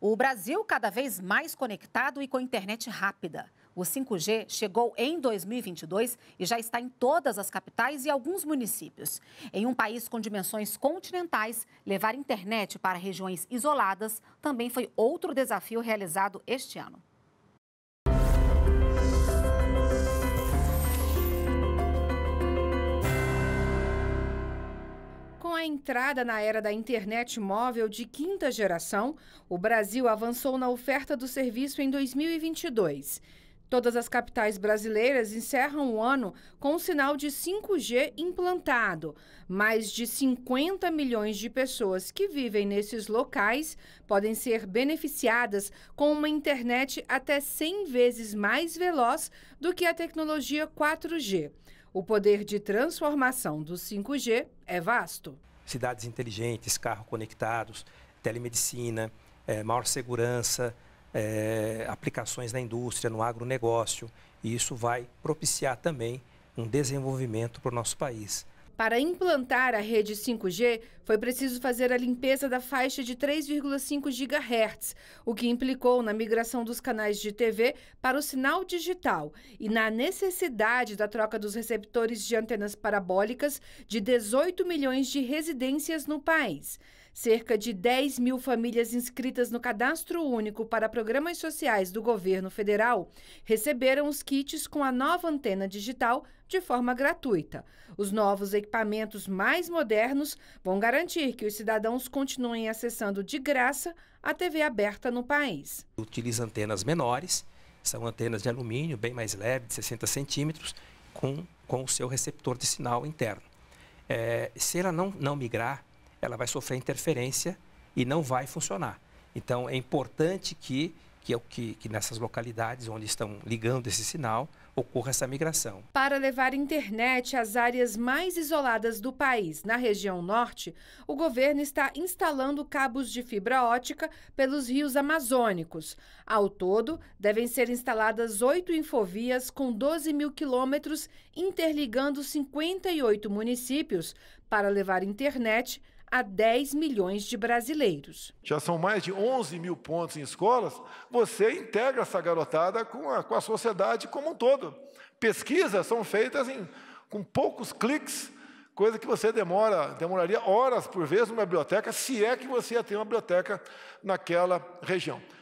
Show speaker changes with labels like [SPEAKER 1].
[SPEAKER 1] O Brasil cada vez mais conectado e com internet rápida. O 5G chegou em 2022 e já está em todas as capitais e alguns municípios. Em um país com dimensões continentais, levar internet para regiões isoladas também foi outro desafio realizado este ano.
[SPEAKER 2] entrada na era da internet móvel de quinta geração, o Brasil avançou na oferta do serviço em 2022. Todas as capitais brasileiras encerram o ano com o sinal de 5G implantado. Mais de 50 milhões de pessoas que vivem nesses locais podem ser beneficiadas com uma internet até 100 vezes mais veloz do que a tecnologia 4G. O poder de transformação do 5G é vasto
[SPEAKER 3] cidades inteligentes, carros conectados, telemedicina, é, maior segurança, é, aplicações na indústria, no agronegócio. E isso vai propiciar também um desenvolvimento para o nosso país.
[SPEAKER 2] Para implantar a rede 5G, foi preciso fazer a limpeza da faixa de 3,5 GHz, o que implicou na migração dos canais de TV para o sinal digital e na necessidade da troca dos receptores de antenas parabólicas de 18 milhões de residências no país. Cerca de 10 mil famílias inscritas no Cadastro Único para Programas Sociais do Governo Federal receberam os kits com a nova antena digital de forma gratuita. Os novos equipamentos mais modernos vão garantir que os cidadãos continuem acessando de graça a TV aberta no país.
[SPEAKER 3] Utiliza antenas menores, são antenas de alumínio, bem mais leve, de 60 centímetros, com, com o seu receptor de sinal interno. É, se ela não, não migrar ela vai sofrer interferência e não vai funcionar. Então, é importante que, que, que, que nessas localidades onde estão ligando esse sinal, ocorra essa migração.
[SPEAKER 2] Para levar internet às áreas mais isoladas do país, na região norte, o governo está instalando cabos de fibra ótica pelos rios amazônicos. Ao todo, devem ser instaladas oito infovias com 12 mil quilômetros, interligando 58 municípios para levar internet a 10 milhões de brasileiros.
[SPEAKER 1] Já são mais de 11 mil pontos em escolas. Você integra essa garotada com a, com a sociedade como um todo. Pesquisas são feitas em, com poucos cliques, coisa que você demora, demoraria horas por vez numa biblioteca, se é que você ia ter uma biblioteca naquela região.